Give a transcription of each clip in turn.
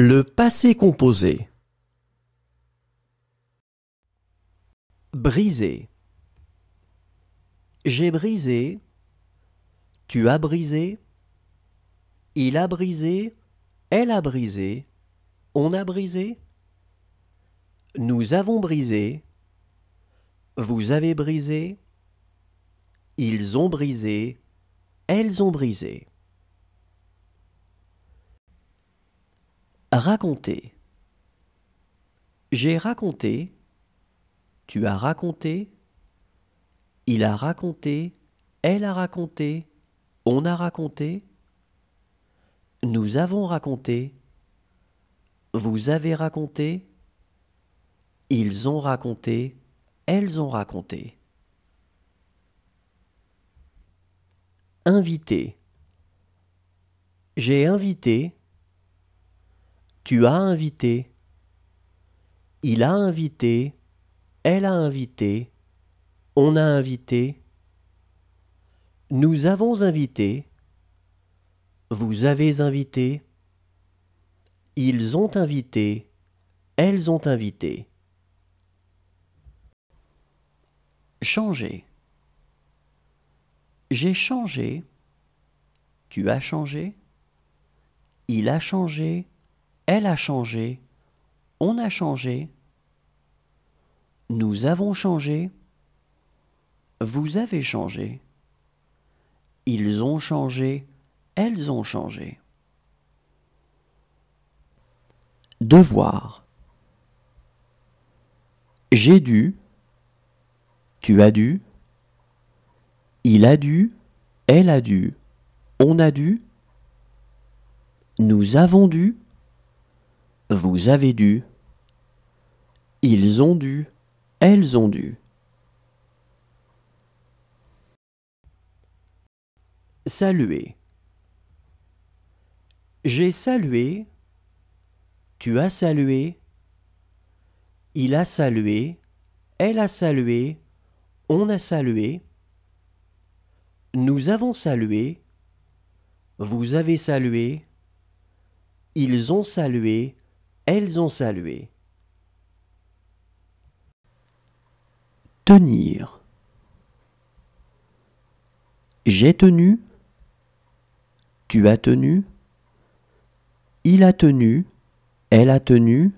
Le passé composé. Briser. J'ai brisé. Tu as brisé. Il a brisé. Elle a brisé. On a brisé. Nous avons brisé. Vous avez brisé. Ils ont brisé. Elles ont brisé. Raconter. J'ai raconté. Tu as raconté. Il a raconté. Elle a raconté. On a raconté. Nous avons raconté. Vous avez raconté. Ils ont raconté. Elles ont raconté. Invité. J'ai invité. Tu as invité. Il a invité. Elle a invité. On a invité. Nous avons invité. Vous avez invité. Ils ont invité. Elles ont invité. Changer. J'ai changé. Tu as changé. Il a changé. Elle a changé. On a changé. Nous avons changé. Vous avez changé. Ils ont changé. Elles ont changé. Devoir. J'ai dû. Tu as dû. Il a dû. Elle a dû. On a dû. Nous avons dû. Vous avez dû. Ils ont dû. Elles ont dû. Saluer. J'ai salué. Tu as salué. Il a salué. Elle a salué. On a salué. Nous avons salué. Vous avez salué. Ils ont salué. Elles ont salué. Tenir. J'ai tenu. Tu as tenu. Il a tenu. Elle a tenu.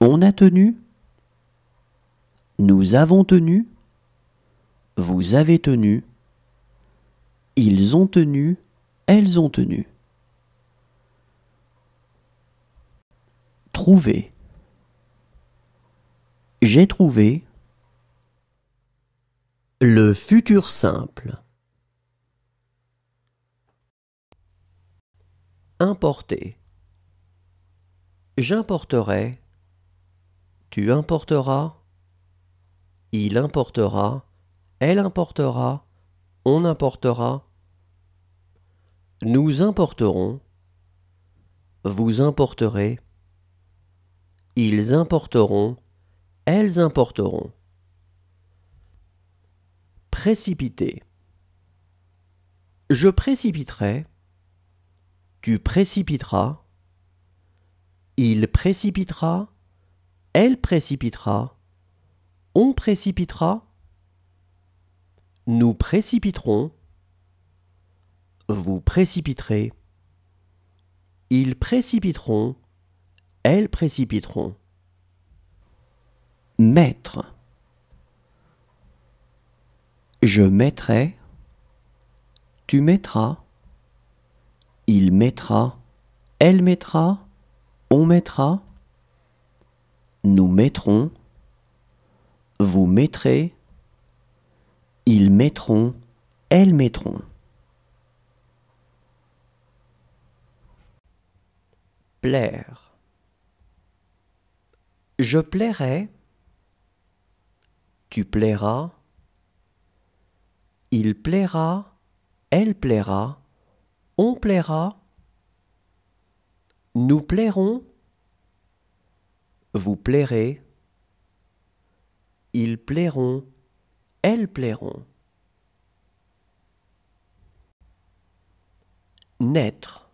On a tenu. Nous avons tenu. Vous avez tenu. Ils ont tenu. Elles ont tenu. trouver. J'ai trouvé. Le futur simple. Importer. J'importerai. Tu importeras. Il importera. Elle importera. On importera. Nous importerons. Vous importerez. Ils importeront, elles importeront. Précipiter. Je précipiterai, tu précipiteras, il précipitera, elle précipitera, on précipitera, nous précipiterons, vous précipiterez, ils précipiteront, elles précipiteront. Mettre. Je mettrai. Tu mettras. Il mettra. Elle mettra. On mettra. Nous mettrons. Vous mettrez. Ils mettront. Elles mettront. Plaire. Je plairai, tu plairas, il plaira, elle plaira, on plaira, nous plairons, vous plairez, ils plairont, elles plairont. Naître.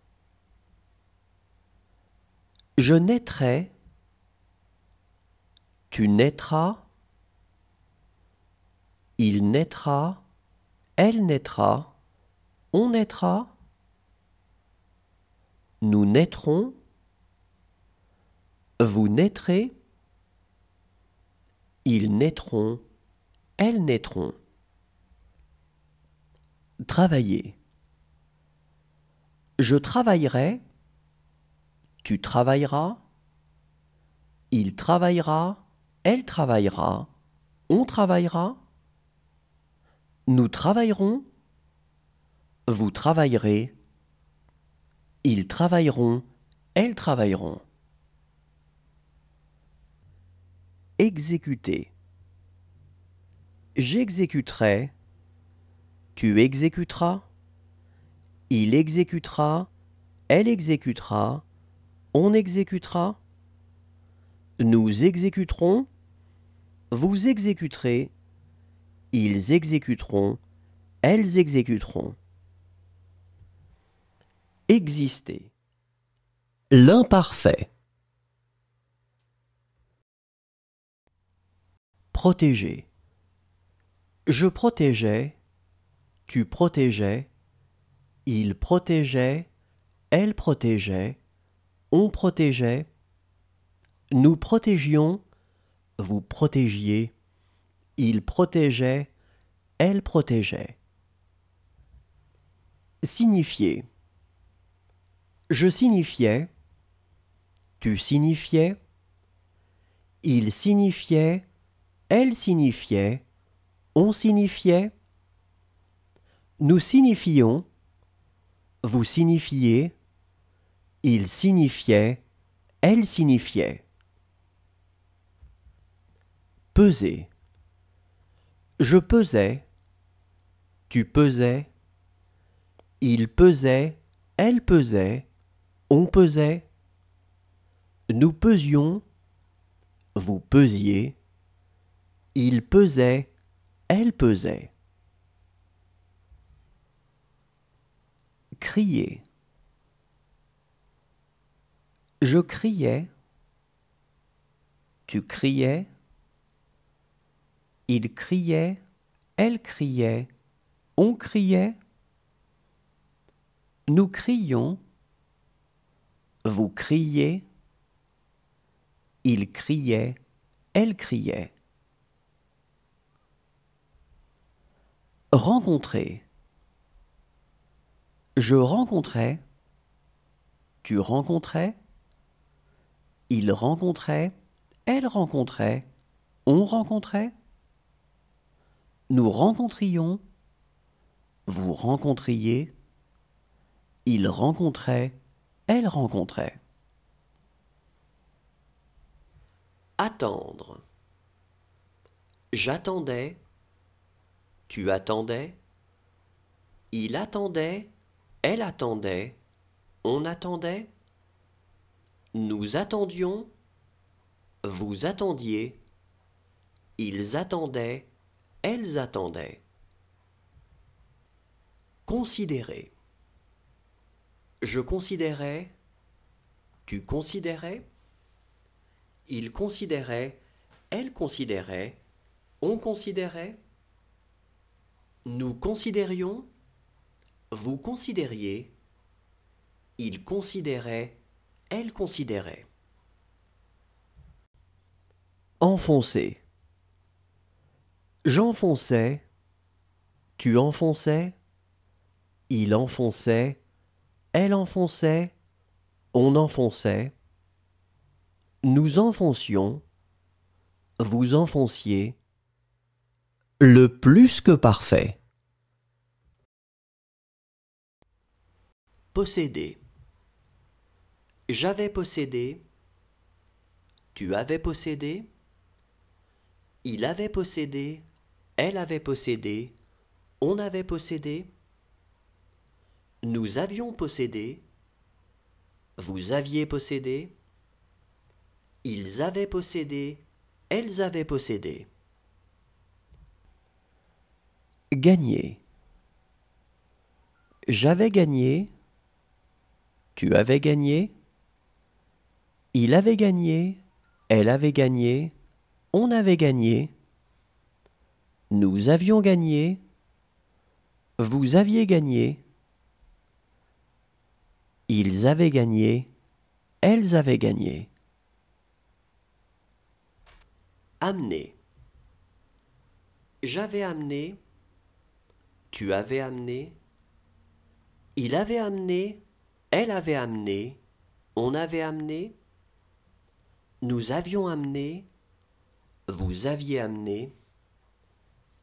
Je naîtrai, tu naîtras, il naîtra, elle naîtra, on naîtra, nous naîtrons, vous naîtrez, ils naîtront, elles naîtront. Travailler. Je travaillerai, tu travailleras, il travaillera, elle travaillera, on travaillera, nous travaillerons, vous travaillerez, ils travailleront, elles travailleront. Exécuter. J'exécuterai, tu exécuteras, il exécutera, elle exécutera, on exécutera, nous exécuterons, vous exécuterez, ils exécuteront, elles exécuteront. Exister. L'imparfait. Protéger. Je protégeais, tu protégeais, il protégeait, elle protégeait, on protégeait, nous protégions, vous protégiez, il protégeait, elle protégeait. Signifier. Je signifiais, tu signifiais, il signifiait, elle signifiait, on signifiait, nous signifions, vous signifiez, il signifiait, elle signifiait. Peser. Je pesais. Tu pesais. Il pesait. Elle pesait. On pesait. Nous pesions. Vous pesiez. Il pesait. Elle pesait. Crier. Je criais. Tu criais. Il criait, elle criait, on criait. Nous crions, vous criez. Il criait, elle criait. Rencontrer. Je rencontrais, tu rencontrais, il rencontrait, elle rencontrait, on rencontrait nous rencontrions, vous rencontriez, il rencontrait, elle rencontrait. Attendre. J'attendais, tu attendais, il attendait, elle attendait, on attendait, nous attendions, vous attendiez, ils attendaient, elles attendaient. Considérer. Je considérais. Tu considérais. Il considérait. Elle considérait. On considérait. Nous considérions. Vous considériez. Il considérait. Elle considérait. Enfoncer. J'enfonçais, tu enfonçais, il enfonçait, elle enfonçait, on enfonçait, nous enfoncions, vous enfonciez, le plus que parfait. Posséder. J'avais possédé, tu avais possédé, il avait possédé, elle avait possédé, on avait possédé, nous avions possédé, vous aviez possédé, ils avaient possédé, elles avaient possédé. Gagné. J'avais gagné, tu avais gagné, il avait gagné, elle avait gagné, on avait gagné. Nous avions gagné. Vous aviez gagné. Ils avaient gagné. Elles avaient gagné. Amener. J'avais amené. Tu avais amené. Il avait amené. Elle avait amené. On avait amené. Nous avions amené. Vous aviez amené.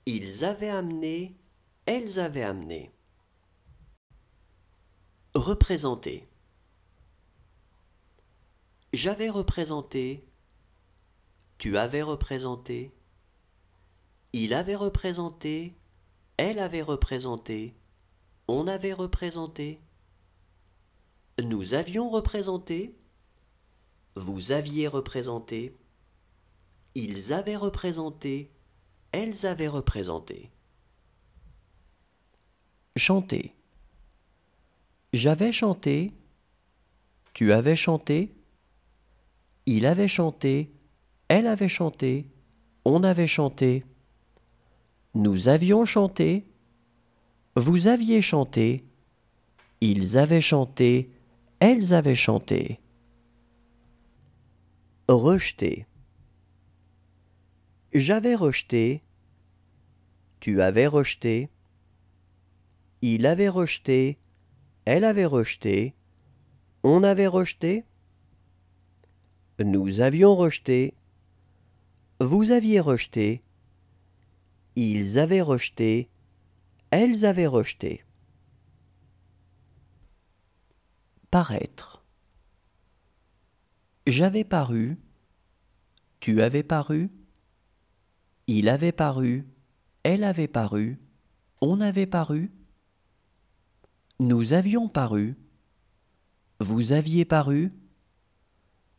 Ils avaient amené, elles avaient amené. Représenter. J'avais représenté, tu avais représenté, il avait représenté, elle avait représenté, on avait représenté, nous avions représenté, vous aviez représenté, ils avaient représenté, elles avaient représenté. Chanter. J'avais chanté, tu avais chanté, il avait chanté, elle avait chanté, on avait chanté, nous avions chanté, vous aviez chanté, ils avaient chanté, elles avaient chanté. Rejeter. J'avais rejeté. Tu avais rejeté. Il avait rejeté. Elle avait rejeté. On avait rejeté. Nous avions rejeté. Vous aviez rejeté. Ils avaient rejeté. Elles avaient rejeté. Paraître. J'avais paru. Tu avais paru. Il avait paru, elle avait paru, on avait paru, nous avions paru, vous aviez paru,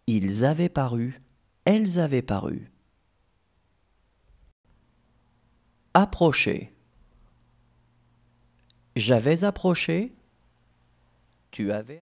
ils avaient paru, elles avaient paru. Approcher. J'avais approché, tu avais...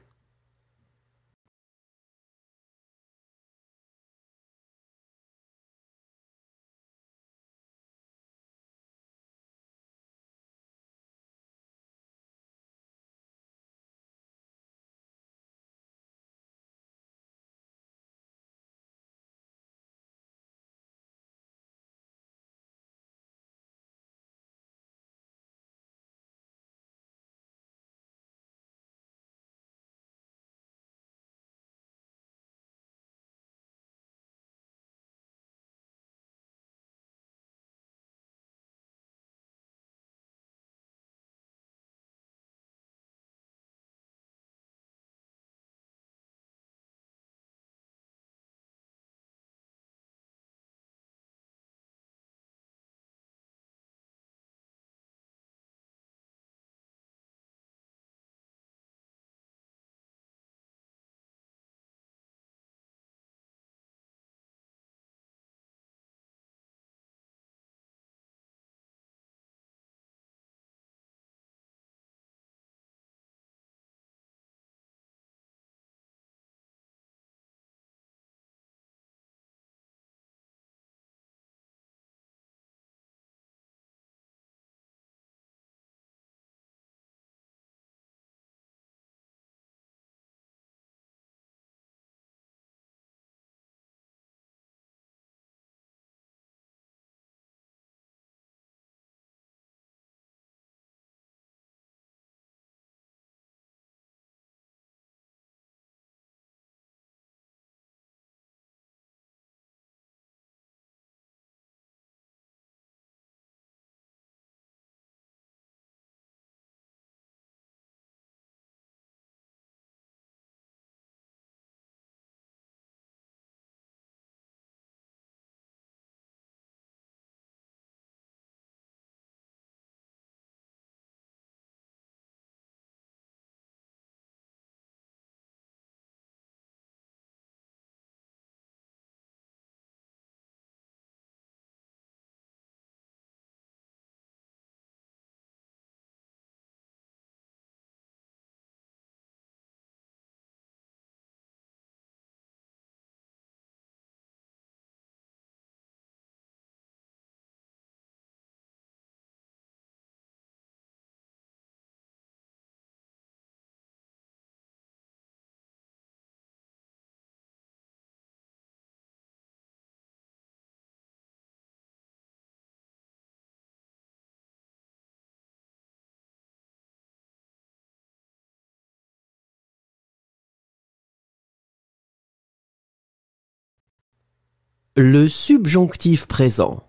Le subjonctif présent.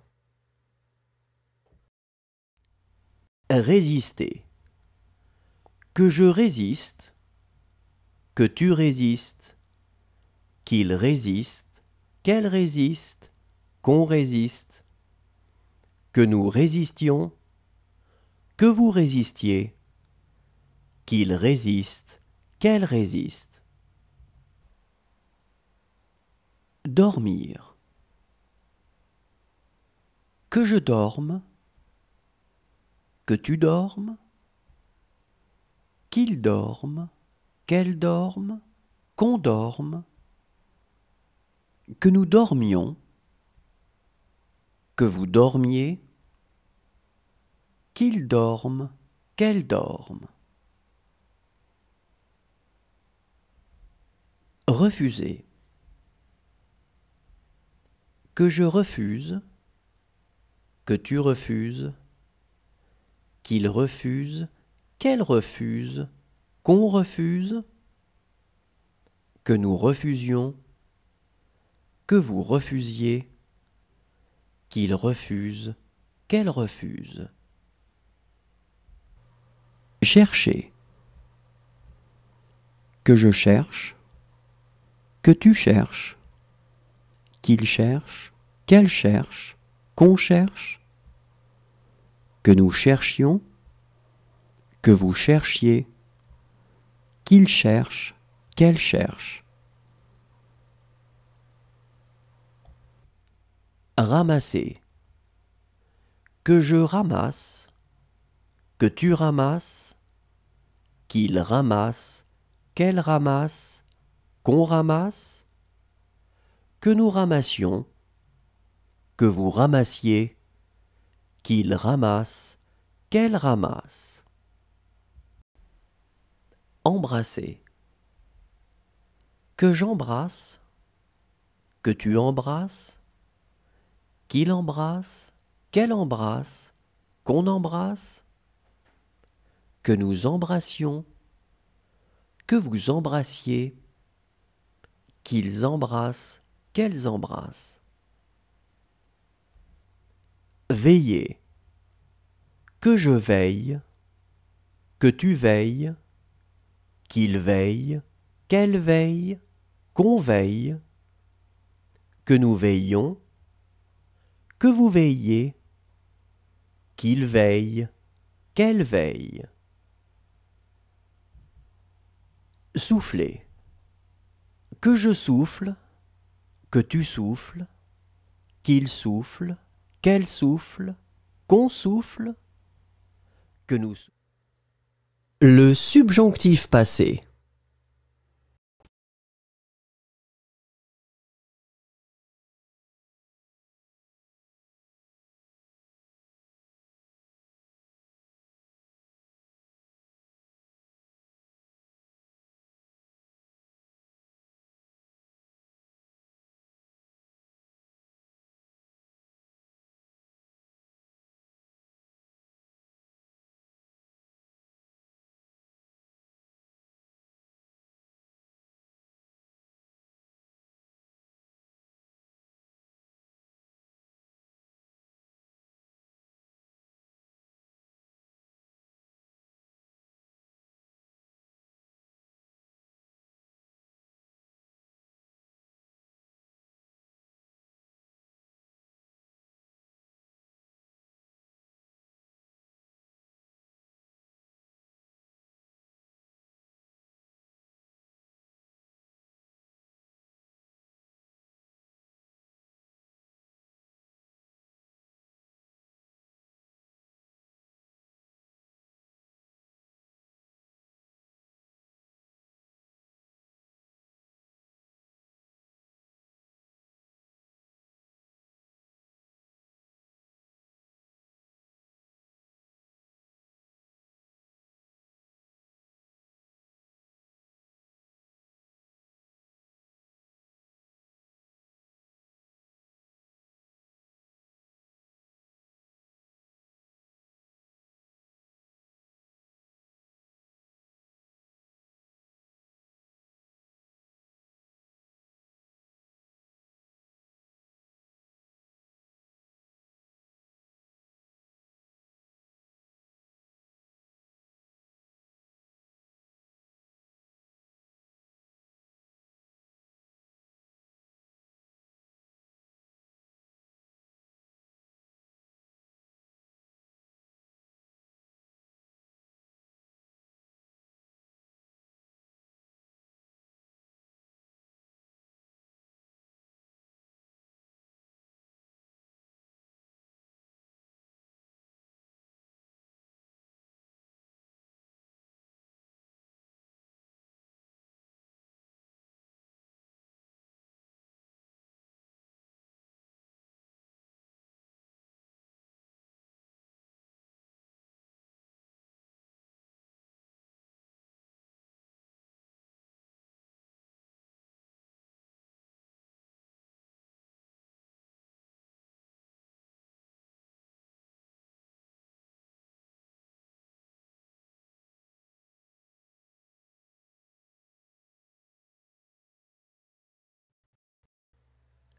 Résister. Que je résiste, que tu résistes, qu'il résiste, qu'elle résiste, qu'on résiste, que nous résistions, que vous résistiez, qu'il résiste, qu'elle résiste. Dormir que je dorme, que tu dormes, qu'il dorme, qu'elle dorme, qu'on dorme, que nous dormions, que vous dormiez, qu'il dorme, qu'elle dorme. Refuser. Que je refuse, que tu refuses, qu'il refuse, qu'elle refuse, qu'on refuse, que nous refusions, que vous refusiez, qu'il refuse, qu'elle refuse. Chercher. Que je cherche, que tu cherches, qu'il cherche, qu'elle cherche, qu'on cherche, que nous cherchions, que vous cherchiez, qu'il cherche, qu'elle cherche. Ramasser. Que je ramasse, que tu ramasses, qu'il ramasse, qu'elle ramasse, qu'on ramasse, que nous ramassions, que vous ramassiez, qu'il ramasse, qu'elle ramasse. Embrasser. Que j'embrasse, que tu embrasses, qu'il embrasse, qu'elle embrasse, qu'on embrasse, que nous embrassions, que vous embrassiez, qu'ils embrassent, qu'elles embrassent. Veiller. Que je veille, que tu veilles, qu'il veille, qu'elle veille, qu'on veille, que nous veillons. que vous veilliez. qu'il veille, qu'elle veille. Souffler. Que je souffle, que tu souffles, qu'il souffle, quel souffle, qu'on souffle, que nous. Le subjonctif passé.